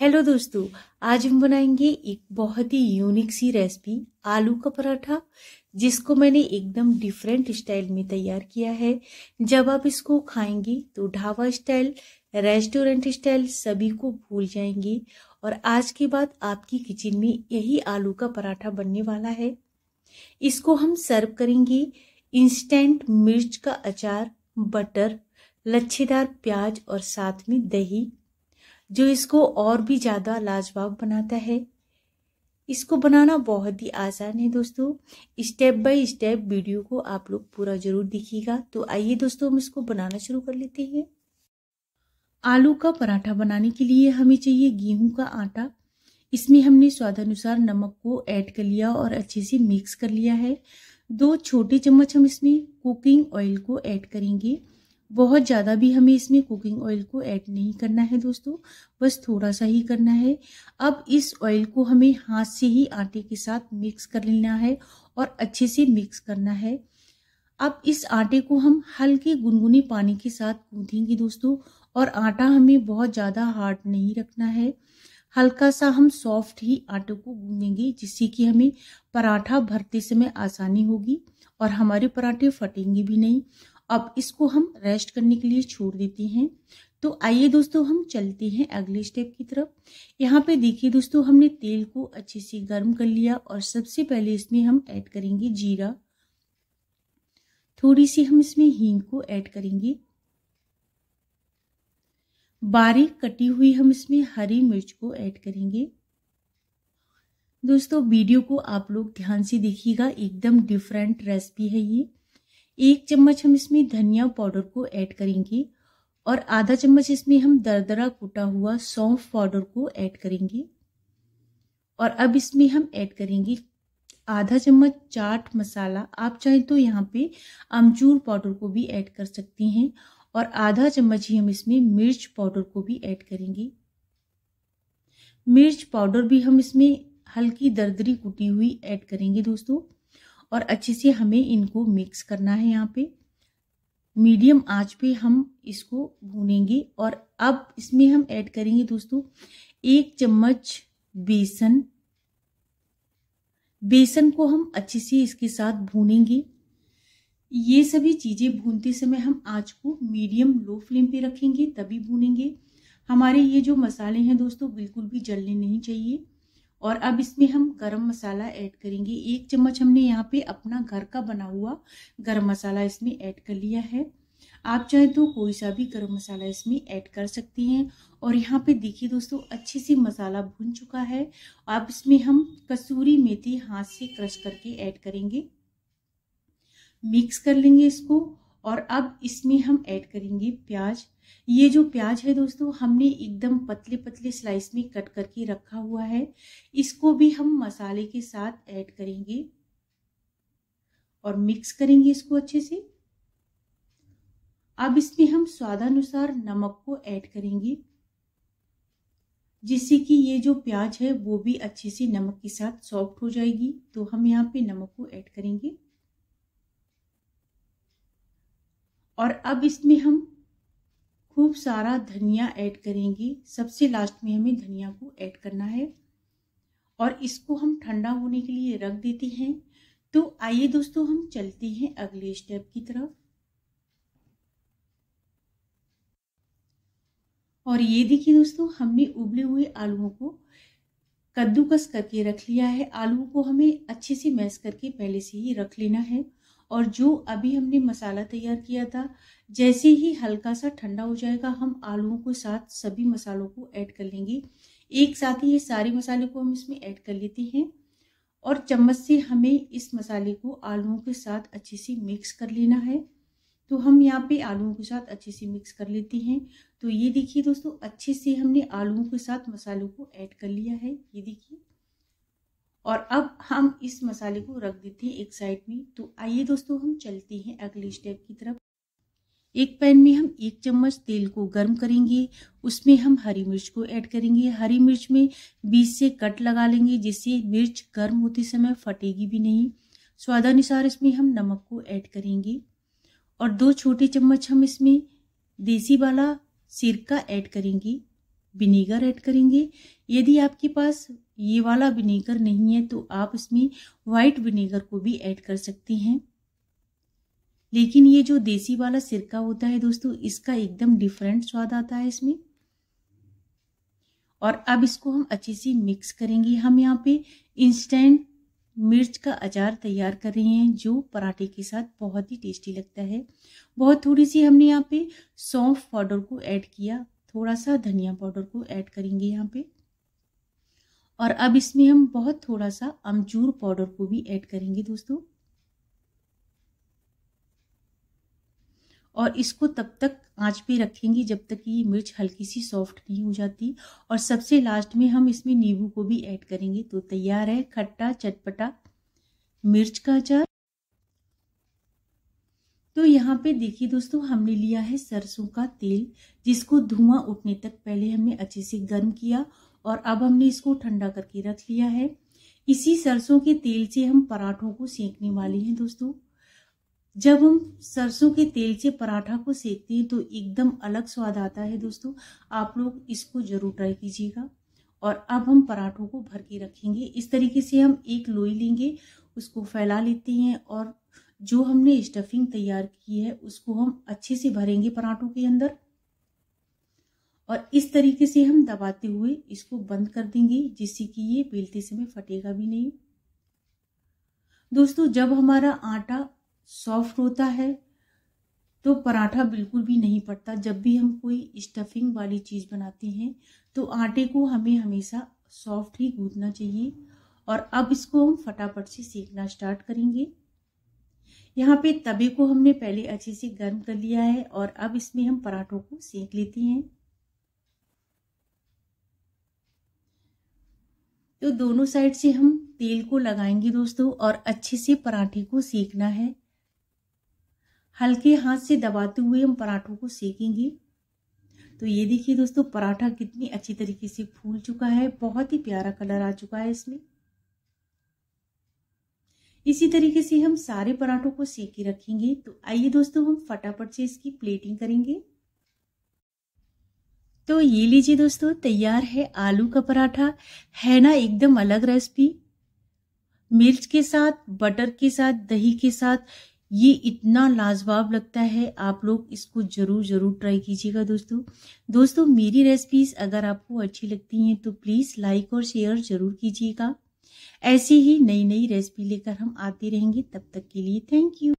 hello दोस्तों आज हम बनाएंगे एक बहुत ही यूनिक सी रेसिपी आलू का पराठा जिसको मैंने एकदम डिफरेंट स्टाइल में तैयार किया है जब आप इसको खाएंगे तो ढाबा स्टाइल रेस्टोरेंट स्टाइल सभी को भूल जाएंगे और आज के बाद आपकी किचन में यही आलू का पराठा बनने वाला है इसको हम सर्व करेंगे इंस्टेंट मिर्च का अचार बटर लच्छेदार प्याज और साथ में दही जो इसको और भी ज़्यादा लाजवाब बनाता है इसको बनाना बहुत ही आसान है दोस्तों स्टेप बाय स्टेप वीडियो को आप लोग पूरा ज़रूर देखिएगा तो आइए दोस्तों हम इसको बनाना शुरू कर लेते हैं आलू का पराठा बनाने के लिए हमें चाहिए गेहूं का आटा इसमें हमने स्वादानुसार नमक को ऐड कर लिया और अच्छे से मिक्स कर लिया है दो छोटे चम्मच हम इसमें कुकिंग ऑयल को ऐड करेंगे बहुत ज़्यादा भी हमें इसमें कुकिंग ऑयल को ऐड नहीं करना है दोस्तों बस थोड़ा सा ही करना है अब इस ऑयल को हमें हाथ से ही आटे के साथ मिक्स कर लेना है और अच्छे से मिक्स करना है अब इस आटे को हम हल्के गुनगुने पानी के साथ गूंथेंगे दोस्तों और आटा हमें बहुत ज़्यादा हार्ड नहीं रखना है हल्का सा हम सॉफ्ट ही आटे को गूंदेंगे जिससे कि हमें पराठा भरते समय आसानी होगी और हमारे पराठे फटेंगे भी नहीं अब इसको हम रेस्ट करने के लिए छोड़ देते हैं तो आइए दोस्तों हम चलते हैं अगले स्टेप की तरफ यहाँ पे देखिए दोस्तों हमने तेल को अच्छे से गर्म कर लिया और सबसे पहले इसमें हम ऐड करेंगे जीरा थोड़ी सी हम इसमें हींग को ऐड करेंगे बारीक कटी हुई हम इसमें हरी मिर्च को ऐड करेंगे दोस्तों वीडियो को आप लोग ध्यान से देखिएगा एकदम डिफरेंट रेसिपी है ये एक चम्मच हम इसमें धनिया पाउडर को ऐड करेंगे और आधा चम्मच इसमें हम दरदरा कूटा हुआ सौंफ पाउडर को ऐड करेंगे और अब इसमें हम ऐड करेंगे आधा चम्मच चाट मसाला आप चाहें तो यहाँ पे अमचूर पाउडर को भी ऐड कर सकती हैं और आधा चम्मच ही हम इसमें मिर्च पाउडर को भी ऐड करेंगे मिर्च पाउडर भी हम इसमें हल्की दरदरी कूटी हुई ऐड करेंगे दोस्तों और अच्छे से हमें इनको मिक्स करना है यहाँ पे मीडियम आंच पे हम इसको भूनेंगे और अब इसमें हम ऐड करेंगे दोस्तों एक चम्मच बेसन बेसन को हम अच्छे से इसके साथ भूनेंगे ये सभी चीज़ें भूनते समय हम आंच को मीडियम लो फ्लेम पे रखेंगे तभी भूनेंगे हमारे ये जो मसाले हैं दोस्तों बिल्कुल भी जलने नहीं चाहिए और अब इसमें हम गरम मसाला ऐड करेंगे एक चम्मच हमने यहाँ पे अपना घर का बना हुआ गरम मसाला इसमें ऐड कर लिया है आप चाहे तो कोई सा भी गरम मसाला इसमें ऐड कर सकते हैं और यहाँ पे देखिए दोस्तों अच्छे से मसाला भुन चुका है अब इसमें हम कसूरी मेथी हाथ से क्रश करके ऐड करेंगे मिक्स कर लेंगे इसको और अब इसमें हम ऐड करेंगे प्याज ये जो प्याज है दोस्तों हमने एकदम पतले पतले स्लाइस में कट करके रखा हुआ है इसको भी हम मसाले के साथ ऐड करेंगे और मिक्स करेंगे इसको अच्छे से अब इसमें हम स्वादानुसार नमक को ऐड करेंगे जिससे कि ये जो प्याज है वो भी अच्छे से नमक के साथ सॉफ्ट हो जाएगी तो हम यहाँ पे नमक को ऐड करेंगे और अब इसमें हम खूब सारा धनिया ऐड करेंगे सबसे लास्ट में हमें धनिया को ऐड करना है और इसको हम ठंडा होने के लिए रख देते हैं तो आइए दोस्तों हम चलते हैं अगले स्टेप की तरफ और ये देखिए दोस्तों हमने उबले हुए आलूओं को कद्दूकस करके रख लिया है आलू को हमें अच्छे से मैश करके पहले से ही रख लेना है और जो अभी हमने मसाला तैयार किया था जैसे ही हल्का सा ठंडा हो जाएगा हम आलूओं के साथ सभी मसालों को ऐड कर लेंगे एक साथ ही ये सारे मसाले को हम इसमें ऐड कर लेते हैं और चम्मच से हमें इस मसाले को आलूओं के साथ अच्छे से मिक्स कर लेना है तो हम यहाँ पे आलूओं के साथ अच्छे से मिक्स कर लेते हैं तो ये देखिए दोस्तों अच्छे से हमने आलूओं के साथ मसालों को ऐड कर लिया है ये देखिए और अब हम इस मसाले को रख देते हैं एक साइड में तो आइए दोस्तों हम चलते हैं अगले स्टेप की तरफ एक पैन में हम एक चम्मच तेल को गर्म करेंगे उसमें हम हरी मिर्च को ऐड करेंगे हरी मिर्च में बीज से कट लगा लेंगे जिससे मिर्च गर्म होते समय फटेगी भी नहीं स्वादानुसार इसमें हम नमक को ऐड करेंगे और दो छोटे चम्मच हम इसमें देसी वाला सिरका ऐड करेंगे विनीगर ऐड करेंगे यदि आपके पास ये वाला विनीगर नहीं है तो आप इसमें वाइट विनीगर को भी ऐड कर सकते हैं लेकिन ये जो देसी वाला सिरका होता है दोस्तों इसका एकदम डिफरेंट स्वाद आता है इसमें और अब इसको हम अच्छे से मिक्स करेंगे हम यहाँ पे इंस्टेंट मिर्च का अचार तैयार कर रहे हैं जो पराठे के साथ बहुत ही टेस्टी लगता है बहुत थोड़ी सी हमने यहाँ पे सौंफ पाउडर को ऐड किया थोड़ा सा धनिया पाउडर को ऐड करेंगे यहाँ पे और अब इसमें हम बहुत थोड़ा सा अमचूर पाउडर को भी ऐड करेंगे दोस्तों और इसको तब तक आंच पे रखेंगे जब तक ये मिर्च हल्की सी सॉफ्ट नहीं हो जाती और सबसे लास्ट में हम इसमें नींबू को भी ऐड करेंगे तो तैयार है खट्टा चटपटा मिर्च का अचार तो यहाँ पे देखिए दोस्तों हमने लिया है सरसों का तेल जिसको धुआं उठने तक पहले हमने अच्छे से गर्म किया और अब हमने इसको ठंडा करके रख लिया है इसी सरसों के तेल से हम पराठों को सेकने वाले हैं दोस्तों जब हम सरसों के तेल से पराठा को सेकते हैं तो एकदम अलग स्वाद आता है दोस्तों आप लोग इसको जरूर ट्राई कीजिएगा और अब हम पराठों को भर के रखेंगे इस तरीके से हम एक लोई लेंगे उसको फैला लेते हैं और जो हमने स्टफिंग तैयार की है उसको हम अच्छे से भरेंगे पराठों के अंदर और इस तरीके से हम दबाते हुए इसको बंद कर देंगे जिससे कि ये बेलते समय फटेगा भी नहीं दोस्तों जब हमारा आटा सॉफ्ट होता है तो पराठा बिल्कुल भी नहीं पड़ता जब भी हम कोई स्टफिंग वाली चीज़ बनाते हैं तो आटे को हमें हमेशा सॉफ्ट ही गूंदना चाहिए और अब इसको हम फटाफट से सेकना स्टार्ट करेंगे यहाँ पे तवे को हमने पहले अच्छे से गर्म कर लिया है और अब इसमें हम पराठों को सेक लेते हैं तो दोनों साइड से हम तेल को लगाएंगे दोस्तों और अच्छे से पराठे को सेकना है हल्के हाथ से दबाते हुए हम पराठों को सेकेंगे तो ये देखिए दोस्तों पराठा कितनी अच्छी तरीके से फूल चुका है बहुत ही प्यारा कलर आ चुका है इसमें इसी तरीके से हम सारे पराठों को सेक के रखेंगे तो आइए दोस्तों हम फटाफट से इसकी प्लेटिंग करेंगे तो ये लीजिए दोस्तों तैयार है आलू का पराठा है ना एकदम अलग रेसिपी मिर्च के साथ बटर के साथ दही के साथ ये इतना लाजवाब लगता है आप लोग इसको ज़रूर ज़रूर ट्राई कीजिएगा दोस्तों दोस्तों मेरी रेसिपीज़ अगर आपको अच्छी लगती हैं तो प्लीज़ लाइक और शेयर ज़रूर कीजिएगा ऐसी ही नई नई रेसिपी लेकर हम आते रहेंगे तब तक के लिए थैंक यू